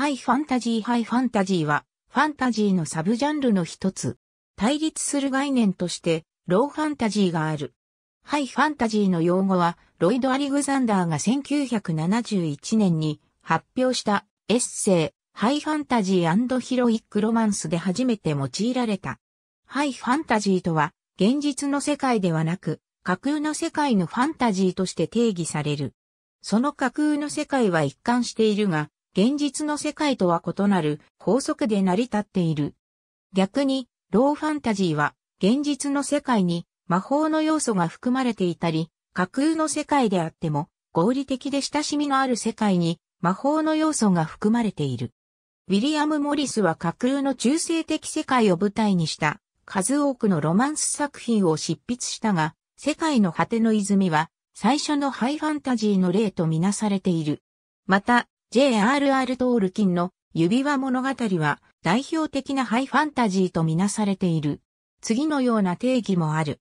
ハイファンタジーハイファンタジーは、ファンタジーのサブジャンルの一つ。対立する概念として、ローファンタジーがある。ハイファンタジーの用語は、ロイド・アリグザンダーが1971年に発表したエッセイ、ハイファンタジーヒロイック・ロマンスで初めて用いられた。ハイファンタジーとは、現実の世界ではなく、架空の世界のファンタジーとして定義される。その架空の世界は一貫しているが、現実の世界とは異なる法則で成り立っている。逆に、ローファンタジーは、現実の世界に魔法の要素が含まれていたり、架空の世界であっても、合理的で親しみのある世界に魔法の要素が含まれている。ウィリアム・モリスは架空の中性的世界を舞台にした数多くのロマンス作品を執筆したが、世界の果ての泉は最初のハイファンタジーの例とみなされている。また、J.R.R. トールキンの指輪物語は代表的なハイファンタジーとみなされている。次のような定義もある。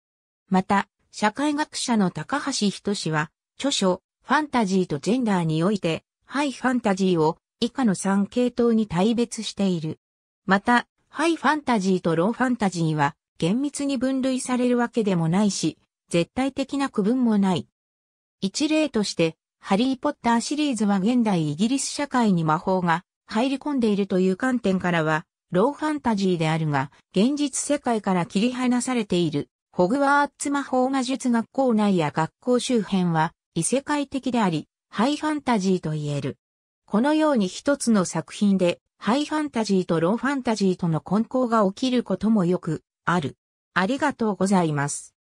また、社会学者の高橋人氏は、著書、ファンタジーとジェンダーにおいて、ハイファンタジーを以下の3系統に対別している。また、ハイファンタジーとローファンタジーは、厳密に分類されるわけでもないし、絶対的な区分もない。一例として、ハリー・ポッターシリーズは現代イギリス社会に魔法が入り込んでいるという観点からは、ローファンタジーであるが、現実世界から切り離されている、ホグワーツ魔法魔術学校内や学校周辺は、異世界的であり、ハイファンタジーと言える。このように一つの作品で、ハイファンタジーとローファンタジーとの混交が起きることもよくある。ありがとうございます。